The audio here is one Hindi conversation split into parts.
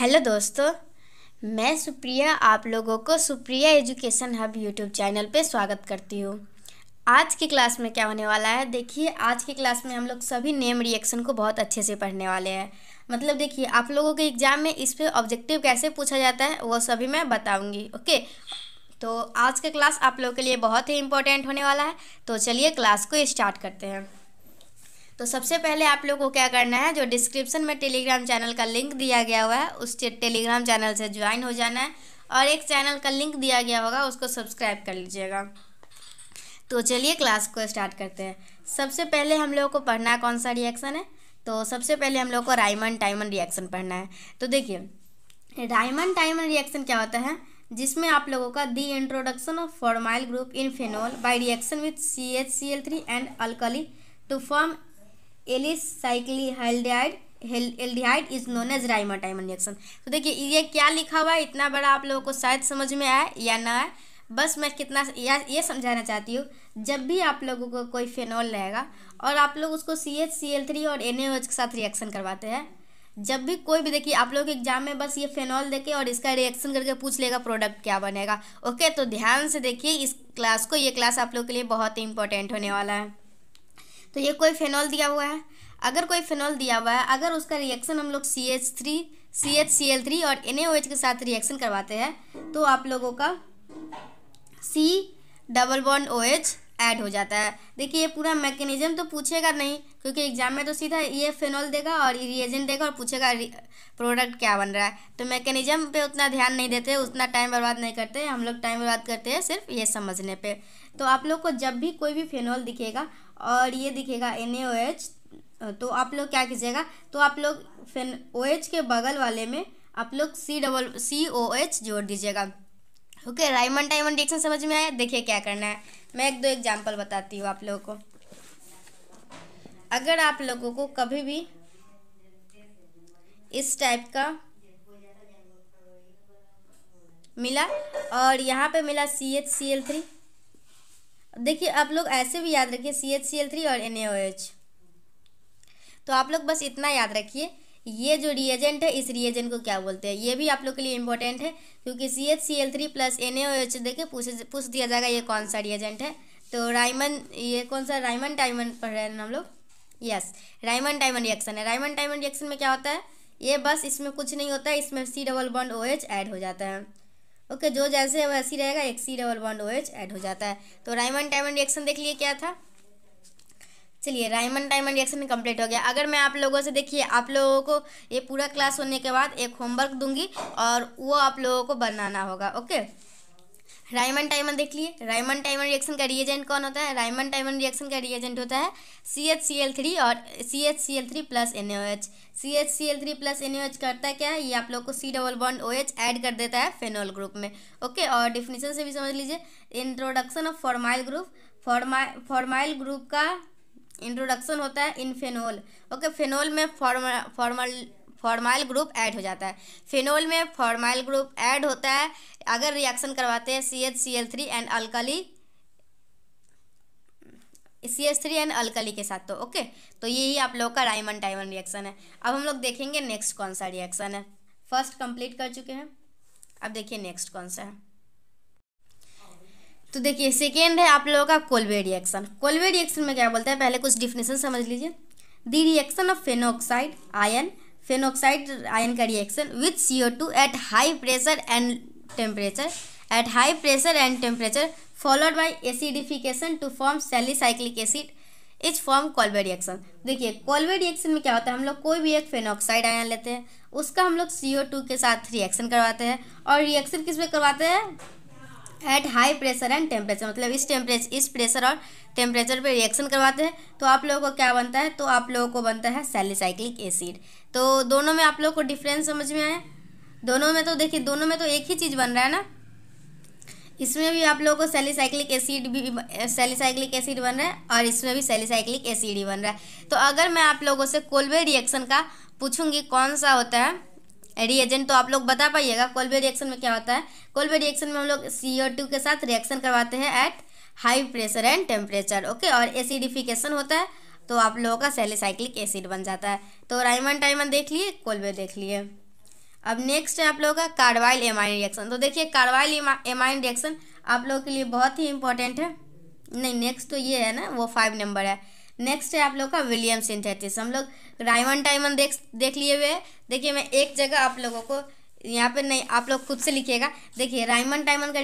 हेलो दोस्तों मैं सुप्रिया आप लोगों को Supriya education hub YouTube channel पे स्वागत करती हूँ आज की क्लास में क्या होने वाला है देखिए आज की क्लास में हम लोग सभी नेम रिएक्शन को बहुत अच्छे से पढ़ने वाले हैं मतलब देखिए आप लोगों के एग्ज़ाम में इस पर ऑब्जेक्टिव कैसे पूछा जाता है वो सभी मैं बताऊँगी ओके तो आज का क्लास आप लोगों के लिए बहुत ही इंपॉर्टेंट होने वाला है तो चलिए क्लास को स्टार्ट करते हैं तो सबसे पहले आप लोगों को क्या करना है जो डिस्क्रिप्शन में टेलीग्राम चैनल का लिंक दिया गया हुआ है उस टेलीग्राम चैनल से ज्वाइन हो जाना है और एक चैनल का लिंक दिया गया होगा उसको सब्सक्राइब कर लीजिएगा तो चलिए क्लास को स्टार्ट करते हैं सबसे पहले हम लोग को पढ़ना कौन सा रिएक्शन है तो सबसे पहले हम लोग को रायमन टाइमन रिएक्शन पढ़ना है तो देखिए रायमन टाइमन रिएक्शन क्या होता है जिसमें आप लोगों का the introduction of formyl group in phenol by reaction with C H C L three and alkali to form एलिस aldehyde aldehyde is known as Reimer Tiemann reaction तो देखिए ये क्या लिखा हुआ है इतना बड़ा आप लोगों को शायद समझ में आए या ना आए बस मैं कितना या ये समझाना चाहती हूँ जब भी आप लोगों को कोई फेनॉल रहेगा और आप लोग उसको C H C L three और एन एच के साथ रिएक्शन करवाते हैं जब भी कोई भी देखिए आप लोग के एग्जाम में बस ये फेनॉल देके और इसका रिएक्शन करके पूछ लेगा प्रोडक्ट क्या बनेगा ओके तो ध्यान से देखिए इस क्लास को ये क्लास आप लोग के लिए बहुत ही इंपॉर्टेंट होने वाला है तो ये कोई फेनॉल दिया हुआ है अगर कोई फेनॉल दिया हुआ है अगर उसका रिएक्शन हम लोग C H three C H C L three और एन ए ओ एच के साथ रिएक्शन करवाते हैं तो आप लोगों का C double bond O H add हो जाता है देखिए ये पूरा मैकेनिज्म तो पूछेगा नहीं क्योंकि एग्जाम में तो सीधा ये फेनॉल देगा और रिएजेंट देगा और पूछेगा प्रोडक्ट क्या बन रहा है तो मैकेनिज्म पे उतना ध्यान नहीं देते उतना टाइम बर्बाद नहीं करते हम लोग टाइम बर्बाद करते हैं सिर्फ ये समझने पे तो आप लोग को जब भी कोई भी फेनॉल दिखेगा और ये दिखेगा एन तो आप लोग क्या कीजिएगा तो आप लोग फिर ओ एच के बगल वाले में आप लोग C double C O H जोड़ दीजिएगा ओके राइमन टाइमन डिक्शन समझ में आया देखिए क्या करना है मैं एक दो एग्जांपल बताती हूँ आप लोगों को अगर आप लोगों को कभी भी इस टाइप का मिला और यहाँ पे मिला C H C L three देखिए आप लोग ऐसे भी याद रखिए C H C L three और एन ए ओ एच तो आप लोग बस इतना याद रखिए ये जो रिएजेंट है इस रिएजेंट को क्या बोलते हैं ये भी आप लोग के लिए इंपॉर्टेंट है क्योंकि C H C L three plus N A H देखे पूछ पूछ दिया जाएगा ये कौन सा रिएजेंट है तो रायमन ये कौन सा रायमन टाइमन पढ़ रहे हैं हम लोग यस राइमन टाइमन रिएक्शन है रायमन टाइमन रिएक्शन में क्या होता है ये बस इसमें कुछ नहीं होता है इसमें C double bond O H add हो जाता है ओके okay, जो जैसे है वैसी रहेगा एक C double bond O H add हो जाता है तो राइमन टाइमन रिएक्शन देख लिए क्या था चलिए राइमन टाइमन रिएक्शन कंप्लीट हो गया अगर मैं आप लोगों से देखिए आप लोगों को ये पूरा क्लास होने के बाद एक होमवर्क दूंगी और वो आप लोगों को बनाना होगा ओके okay? रायमन टाइमन देख लिए रायमन टाइमन रिएक्शन का रिएजेंट कौन होता है रायमन टाइमन रिएक्शन का रिएजेंट होता है C H C L three और C H C L three plus N O H C H C L three plus N O H करता क्या है ये आप लोग को C double bond O H add कर देता है फेनोल ग्रुप में ओके और डिफिनीशन से भी समझ लीजिए इंट्रोडक्शन ऑफ फॉर्माइल ग्रुप फॉर्मा फॉर्माइल ग्रुप का इंट्रोडक्शन होता है इन फेनोल ओके फेनोल में फॉर्मा फॉर्मल फॉर्माइल ग्रुप ऐड हो जाता है फिनोल में फॉर्माइल ग्रुप ऐड होता है अगर रिएक्शन करवाते हैं C H C L three and alkali C H three and alkali के साथ तो ओके तो यही आप लोग का राइमन टाइमन रिएक्शन है अब हम लोग देखेंगे नेक्स्ट कौन सा रिएक्शन है फर्स्ट कंप्लीट कर चुके हैं अब देखिए नेक्स्ट कौन सा है तो देखिए सेकेंड है आप लोगों का कोलवे रिएक्शन कोलवे रिएक्शन में क्या बोलते हैं पहले कुछ डिफिनेशन समझ लीजिए the reaction of phenoxide ion phenoxide ion का reaction with C O two at high pressure and temperature at high pressure and temperature followed by acidification to form salicylic acid is form Kolbe reaction देखिए कॉलवे रिएक्शन में क्या होता है हम लोग कोई भी एक फेनोक्साइड आयन लेते हैं उसका हम लोग सी ओ टू के साथ रिएक्शन करवाते हैं और रिएक्शन किस में करवाते हैं at high pressure and temperature मतलब इस टेम्परेचर इस प्रेशर और टेम्परेचर पे रिएक्शन करवाते हैं तो आप लोगों को क्या बनता है तो आप लोगों को बनता है सेलिसाइक्लिक एसिड तो दोनों में आप लोग को डिफरेंस समझ में आया दोनों में तो देखिए दोनों में तो एक ही चीज़ बन रहा है ना इसमें भी आप लोगों को सेलिसाइक्लिक एसिड भी सेलिसाइक्लिक एसिड बन रहा है और इसमें भी सेलिसाइक्लिक एसिड ही बन रहा है तो अगर मैं आप लोगों से कोलवे रिएक्शन का पूछूंगी कौन सा होता है रिएजेंट तो आप लोग बता पाइएगा कोलबे रिएक्शन में क्या होता है कोलबे रिएक्शन में हम लोग सी ओ टू के साथ रिएक्शन करवाते हैं at high pressure and temperature okay और एसिडिफिकेशन होता है तो आप लोगों का सेलिसाइक्लिक एसिड बन जाता है तो राइमन टाइमन देख लिए कोलबे देख लिए अब नेक्स्ट है आप लोगों का कार्बाइल एमाइन रिएक्शन तो देखिए कार्बाइल एमाइन रिएक्शन आप लोगों के लिए बहुत ही इंपॉर्टेंट है नहीं नेक्स्ट तो ये है ना वो फाइव नंबर है नेक्स्ट है आप लोग का विलियम सिंथेटिस हम लोग डायमंड डायमंड देख देख लिए हुए हैं देखिए मैं एक जगह आप लोगों को यहाँ पे नहीं आप लोग खुद से लिखिएगा देखिए राइमन टाइमन का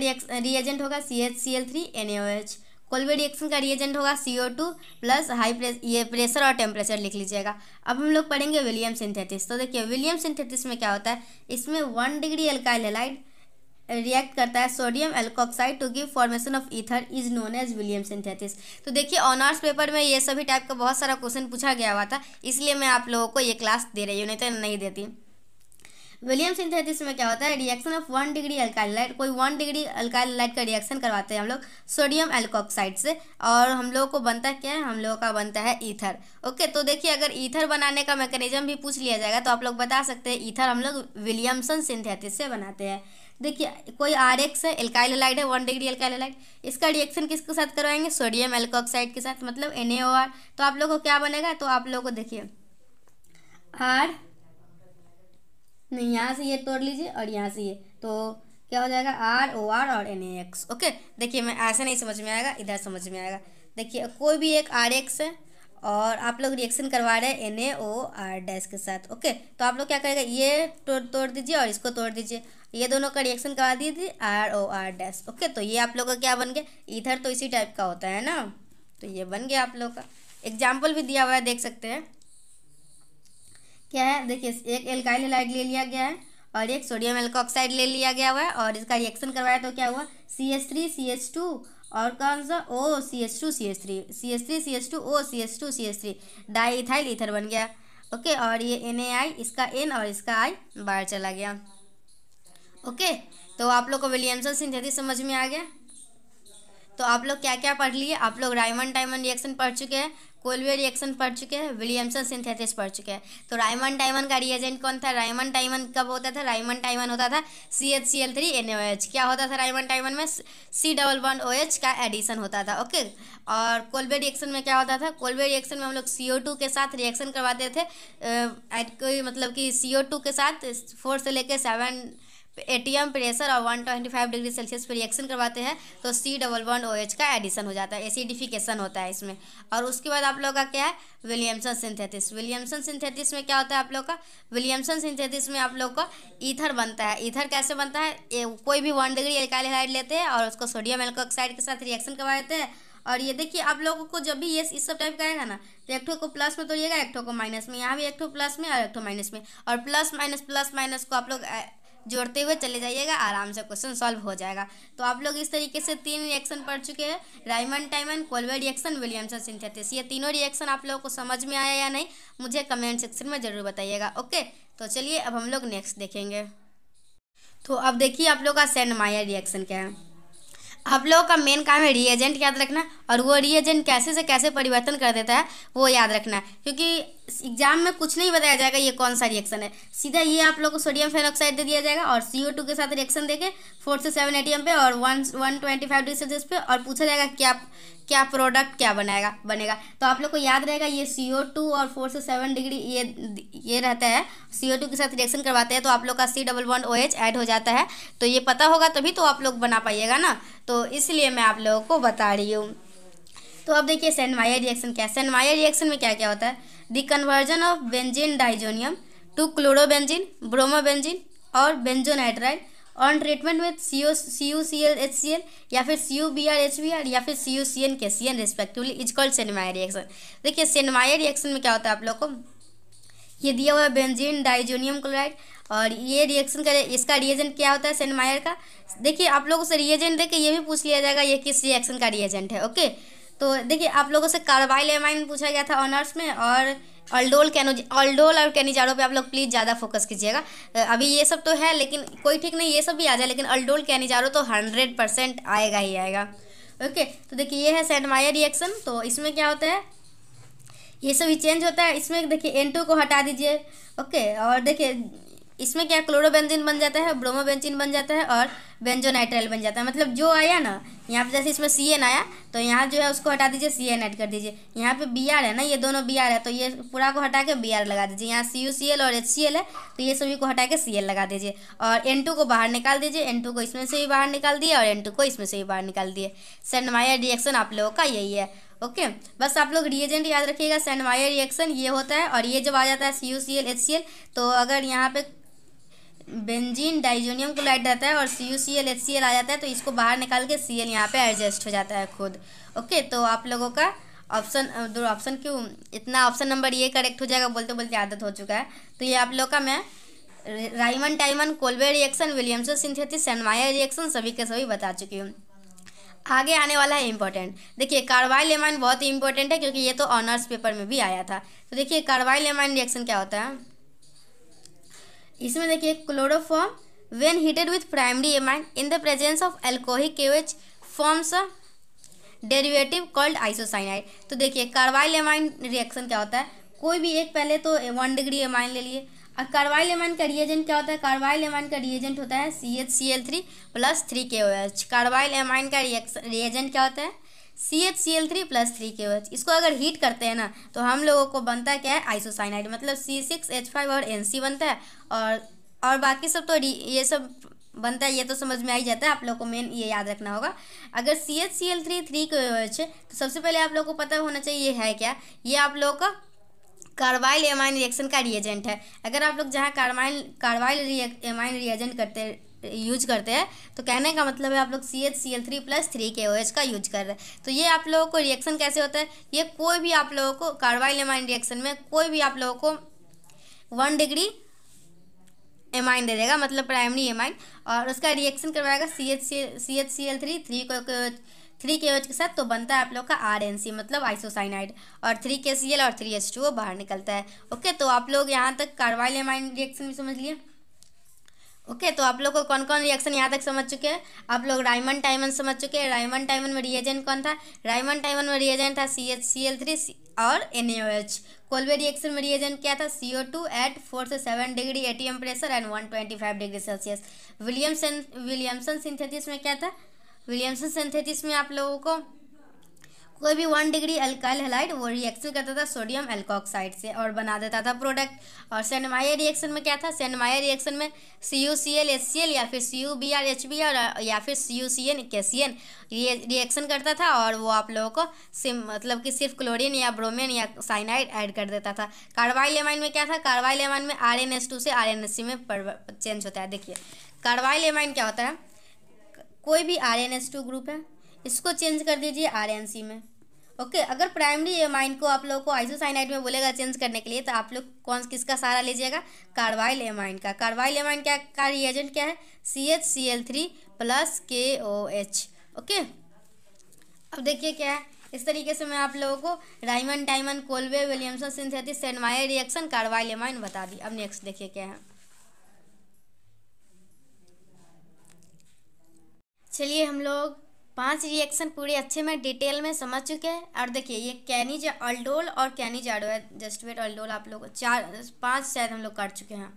रिएजेंट होगा C H C L three N H Kolbe reaction का रिएजेंट होगा C O two plus high press ये प्रेशर और टेम्परेचर लिख लीजिएगा अब हम लोग पढ़ेंगे विलियम सिंथेटिस तो देखिए विलियम सिंथेटिस में क्या होता है इसमें one degree alkyl halide react करता है sodium alkoxide to give formation of ether is known as William synthesis तो देखिए ऑनर्स पेपर में ये सभी टाइप का बहुत सारा क्वेश्चन पूछा गया हुआ था इसलिए मैं आप लोगों को ये क्लास दे रही हूँ नहीं तो नहीं देती विलियम सिंथेसिस में क्या होता है reaction of one degree light कोई वन डिग्री लाइट का रिएक्शन करवाते हैं हम लोग सोडियम एल्कोक्साइड से और हम लोगों को बनता क्या है हम लोगों का बनता है ईथर ओके तो देखिए अगर ईथर बनाने का मैकेनिज्म भी पूछ लिया जाएगा तो आप लोग बता सकते हैं ईथर हम लोग विलियमसन सिंथेसिस से बनाते हैं देखिए कोई आर एक्स है एल्काइलोलाइड है वन डिग्री एल्काइलोलाइड इसका रिएक्शन किसके साथ करवाएंगे सोडियम एल्कोक्साइड के साथ मतलब एन तो आप लोग को क्या बनेगा तो आप लोग को देखिए आर नहीं यहाँ से ये तोड़ लीजिए और यहाँ से ये तो क्या हो जाएगा आर ओ आर और एन एक्स ओके देखिए मैं ऐसे नहीं समझ में आएगा इधर समझ में आएगा देखिए कोई भी एक आर एक्स है और आप लोग रिएक्शन करवा रहे हैं N A O R dash के साथ ओके तो आप लोग क्या करेगा ये तोड़ तोड़ दीजिए और इसको तोड़ दीजिए ये दोनों का रिएक्शन करवा दीजिए R O R dash okay तो ये आप लोग का क्या बन गया इधर तो इसी टाइप का होता है ना तो ये बन गया आप लोग का एग्जाम्पल भी दिया हुआ है देख सकते हैं क्या है देखिए एक एल्काइल हेलाइड ले लिया गया है और एक सोडियम एल्कोक्साइड ले लिया गया हुआ है और इसका रिएक्शन करवाया तो क्या हुआ C S three C S two और कौन सा O C S two C S three C S three C S two O C S two C S three di ethyl ether बन गया ओके और ये एन ए आई इसका एन और इसका आई बाहर चला गया ओके तो आप लोग को विलियमसन सिंथेटिस समझ में आ गया तो आप लोग क्या क्या पढ़ लिए आप लोग रायमन टाइमन रिएक्शन पढ़ चुके हैं कोलवे रिएक्शन पढ़ चुके हैं विलियमसन सिंथेसिस पढ़ चुके हैं तो रायमन टाइमन का रिएजेंट कौन था रायमन टाइमन कब होता था रायमन टाइमन होता था C H C L three N O H क्या होता था रायमन टाइमन में C double one O H का एडिशन होता था ओके और कोलवे रिएक्शन में क्या होता था कोलवे रिएक्शन में हम लोग सी ओ टू के साथ रिएक्शन करवाते थे कोई मतलब कि सी ओ टू के साथ फोर से लेकर सेवन एटीएम प्रेशर और 125 डिग्री सेल्सियस पर रिएक्शन करवाते हैं तो C double one O H का एडिशन हो जाता है एसिडिफिकेशन होता है इसमें और उसके बाद आप लोग का क्या है विलियमसन सिंथेटिस विलियमसन सिंथेटिस में क्या होता है आप लोग का विलियमसन सिंथेटिस में आप लोग का ईथर बनता है ईथर कैसे बनता है ए, कोई भी वन डिग्री एल्काइल लेते हैं और उसको सोडियम एल्कोक्साइड के साथ रिएक्शन करवा देते हैं और ये देखिए आप लोगों को जब भी ये इस सब टाइप का आएगा ना तो एक ठो को प्लस में तोड़िएगा एक ठो को माइनस में यहाँ भी एक ठो प्लस में और एक ठो माइनस में और प्लस माइनस प्लस माइनस को आप लोग जोड़ते हुए चले जाइएगा आराम से क्वेश्चन सॉल्व हो जाएगा तो आप लोग इस तरीके से तीन रिएक्शन पढ़ चुके हैं Reimer Tiemann Kolbe reaction Williamson synthesis ये तीनों रिएक्शन आप लोगों को समझ में आया या नहीं मुझे कमेंट सेक्शन में ज़रूर बताइएगा ओके तो चलिए अब हम लोग नेक्स्ट देखेंगे तो अब देखिए आप लोग का सेंड माया रिएक्शन क्या है आप लोगों का मेन काम है रिएजेंट याद रखना और वो रिएजेंट कैसे से कैसे परिवर्तन कर देता है वो याद रखना क्योंकि एग्जाम में कुछ नहीं बताया जाएगा ये कौन सा रिएक्शन है सीधा ये आप लोग को सोडियम फेनोक्साइड दे दिया जाएगा और सी के साथ रिएक्शन देके फोर से सेवन ए पे और one one twenty five degree Celsius पे और पूछा जाएगा क्या क्या प्रोडक्ट क्या बनाएगा बनेगा तो आप लोग को याद रहेगा ये सी और फोर से सेवन डिग्री ये ये रहता है सी के साथ रिएक्शन करवाते हैं तो आप लोग का C double one O H add हो जाता है तो ये पता होगा तभी तो आप लोग बना पाइएगा ना तो तो इसलिए मैं आप लोगों को बता रही हूँ तो अब देखिए सेनवायर रिएक्शन क्या है सेनवायर रिएक्शन में क्या क्या होता है the conversion of benzene diazonium to chlorobenzene bromobenzene और benzonitrile on treatment with C O C L H C L या फिर C U B R H B R या फिर C U C N K C N respectively is called Sandmeyer reaction देखिए सेनवायर रिएक्शन में क्या होता है आप लोग को ये दिया हुआ है बेंजिन डाइजोनियम क्लोराइड और ये रिएक्शन का इसका रिएजेंट क्या होता है सेनमायर का देखिए आप लोगों से रिएजेंट देखिए ये भी पूछ लिया जाएगा ये किस रिएक्शन का रिएजेंट है ओके तो देखिए आप लोगों से कार्बाइल एमाइन पूछा गया था ऑनर्स में और अल्डोल कैनोज अल्डोल और कैनिजारो पे आप लोग प्लीज़ ज़्यादा फोकस कीजिएगा अभी ये सब तो है लेकिन कोई ठीक नहीं ये सब भी आ जाए लेकिन अल्डोल कैनिजारो तो हंड्रेड परसेंट आएगा ही आएगा ओके तो देखिए ये है सेंडमायर रिएक्शन तो इसमें क्या होता है ये सभी चेंज होता है इसमें देखिए एन को हटा दीजिए ओके और देखिए इसमें क्या क्लोरोबेंजीन बन जाता है ब्रोमोबेंजीन बन जाता है और बेंजोनाइट्राइल बन जाता है मतलब जो आया ना यहाँ पे जैसे इसमें सी एन आया तो यहाँ जो है उसको हटा दीजिए सी एन ऐड कर दीजिए यहाँ पे बी आर है ना ये दोनों बी आर है तो ये पूरा को हटा के बी आर लगा दीजिए यहाँ सी यू सी एल और एच सी एल है तो ये सभी को हटा के सी एल लगा दीजिए और एन टू को बाहर निकाल दीजिए एन टू को इसमें से भी बाहर निकाल दिए और एन टू को इसमें से भी बाहर निकाल दिए सेंडमायर रिएक्शन आप लोगों का यही है ओके बस आप लोग रिएजेंट याद रखिएगा सेंडमायर रिएक्शन ये होता है और ये जब आ जाता है C U C L H C L तो अगर यहाँ पे बेंजीन डाइजोनियम क्लोराइड रहता है और C U C L H C L आ जाता है तो इसको बाहर निकाल के सी एल यहाँ पर एडजस्ट हो जाता है खुद ओके तो आप लोगों का ऑप्शन दो ऑप्शन क्यों इतना ऑप्शन नंबर ये करेक्ट हो जाएगा बोलते बोलते आदत हो चुका है तो ये आप लोग का मैं Reimer Tiemann Kolbe reaction Williamson synthesis सनमाया रिएक्शन सभी के सभी बता चुकी हूँ आगे आने वाला है इम्पोर्टेंट देखिए कार्बाइल एमाइन बहुत ही इंपॉर्टेंट है क्योंकि ये तो ऑनर्स पेपर में भी आया था तो देखिए कार्बाइल एमाइन रिएक्शन क्या होता है इसमें देखिए chloroform when heated with primary amine in the presence of alcoholic K H forms derivative called isocyanide तो देखिए कार्बाइल एमाइन रिएक्शन क्या होता है कोई भी एक पहले तो वन डिग्री एमाइन ले लिए और कार्बाइल एमाइन का रिएजेंट क्या होता है कार्बाइल एमाइन का रिएजेंट होता है C H C L three plus three K O H carbyl amine का रिएक्शन रिएजेंट क्या होता है C H C L three plus three K H इसको अगर हीट करते हैं ना तो हम लोगों को बनता है क्या है आइसोसाइनाइड मतलब सी सिक्स एच फाइव और एन सी बनता है और और बाकी सब तो ये सब बनता है ये तो समझ में आ ही जाता है आप लोगों को मेन ये याद रखना होगा अगर C H C L three three K H तो सबसे पहले आप लोग को पता होना चाहिए ये है क्या ये आप लोगों का कार्बाइल एमाइन रिएक्शन का रिएजेंट है अगर आप लोग जहाँ कार्बाइल कार्बाइल रिए एमाइन रिएजेंट करते यूज करते हैं तो कहने का मतलब है आप लोग C H C L three plus three K O H का यूज कर रहे हैं तो ये आप लोगों को रिएक्शन कैसे होता है ये कोई भी आप लोगों को कार्बाइल एमाइन रिएक्शन में कोई भी आप लोगों को वन डिग्री एमाइन दे देगा मतलब प्राइमरी एमाइन और उसका रिएक्शन करवाएगा C H C C H C L three three को थ्री के एच के साथ तो बनता है आप लोग का आर एन सी मतलब आइसोसाइनाइड और थ्री के सी एल और थ्री एच टू वो बाहर निकलता है ओके तो आप लोग यहाँ तक कार्बाइल एमाइन रिएक्शन भी समझ लिए ओके okay, तो आप लोग को कौन कौन रिएक्शन यहाँ तक समझ चुके हैं आप लोग रायमन टाइमन समझ चुके हैं रायमन टाइमन में रिएजेंट कौन था रायमन टाइमन में रिएजेंट था C H C L three और N A H Kolbe reaction में रिएजेंट क्या था C O two at four से seven degree A T M pressure and one twenty five degree Celsius Williamson Williamson synthesis में क्या था विलियमसन सिंथेटिस में आप लोगों को कोई भी वन डिग्री अल्काइल हेलाइड वो रिएक्शन करता था सोडियम एल्कोक्साइड से और बना देता था प्रोडक्ट और सेनमाया रिएक्शन में क्या था सेनमाया रिएक्शन में C U C L S C L या फिर C U B R H B R या फिर C U C N K C N ये रिएक्शन करता था और वो आप लोगों को सिम मतलब कि सिर्फ क्लोरिन या ब्रोमिन या साइनाइड ऐड कर देता था कार्बाइल एमाइन में क्या था कार्बाइल एमाइन में आर एन एस टू से आर एन एस सी में चेंज होता है देखिए कार्बाइल एमाइन क्या होता है कोई भी R N S two group है इसको चेंज कर दीजिए आर में ओके अगर प्राइमरी एमाइन को आप लोग को आइसोसाइनाइड में बोलेगा चेंज करने के लिए तो आप लोग कौन किसका सहारा लीजिएगा कार्बाइल एमाइन का कार्बाइल एमाइन क्या का रिएजेंट क्या है C H C L three plus K O H okay अब देखिए क्या है इस तरीके से मैं आप लोगों को Reimer Tiemann Kolbe Williamson synthetic Sandmeyer reaction carbyl amine बता दी अब नेक्स्ट देखिए क्या है चलिए हम लोग पांच रिएक्शन पूरे अच्छे में डिटेल में समझ चुके हैं और देखिए ये कैनिज अल्डोल और Cannizzaro just wait aldol आप लोग चार पांच शायद हम लोग कर चुके हैं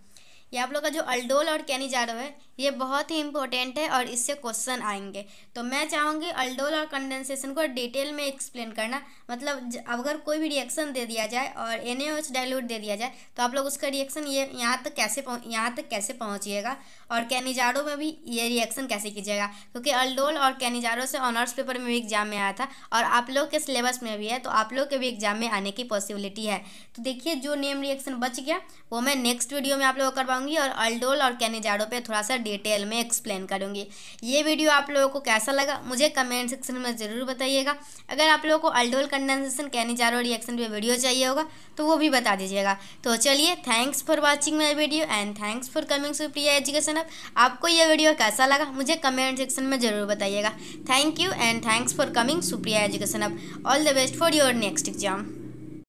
ये आप लोग का जो अल्डोल और कैनिजारो है ये बहुत ही इंपॉर्टेंट है और इससे क्वेश्चन आएंगे तो मैं चाहूँगी अल्डोल और कंडेंसेशन को डिटेल में एक्सप्लेन करना मतलब अगर कोई भी रिएक्शन दे दिया जाए और एन डाइल्यूट दे दिया जाए तो आप लोग उसका रिएक्शन ये यहाँ तक कैसे यहाँ तक कैसे पहुँचिएगा और कैनिजारो में भी ये रिएक्शन कैसे कीजिएगा क्योंकि अल्डोल और कैनिजारो से ऑनर्स पेपर में भी एग्जाम में आया था और आप लोग के सिलेबस में भी है तो आप लोग के भी एग्जाम में आने की पॉसिबिलिटी है तो देखिए जो नेम रिएक्शन बच गया वो मैं नेक्स्ट वीडियो में आप लोग करवाऊँगा कराऊंगी और अल्डोल और कैनेजाडो पे थोड़ा सा डिटेल में एक्सप्लेन करूँगी ये वीडियो आप लोगों को कैसा लगा मुझे कमेंट सेक्शन में ज़रूर बताइएगा अगर आप लोगों को अल्डोल कंडेंसेशन कैनेजाडो रिएक्शन पे वीडियो चाहिए होगा तो वो भी बता दीजिएगा तो चलिए thanks for watching my video and thanks for coming Supriya Priya education अब आपको यह वीडियो कैसा लगा मुझे कमेंट सेक्शन में ज़रूर बताइएगा thank you and thanks for coming Supriya education अब all the best for your next exam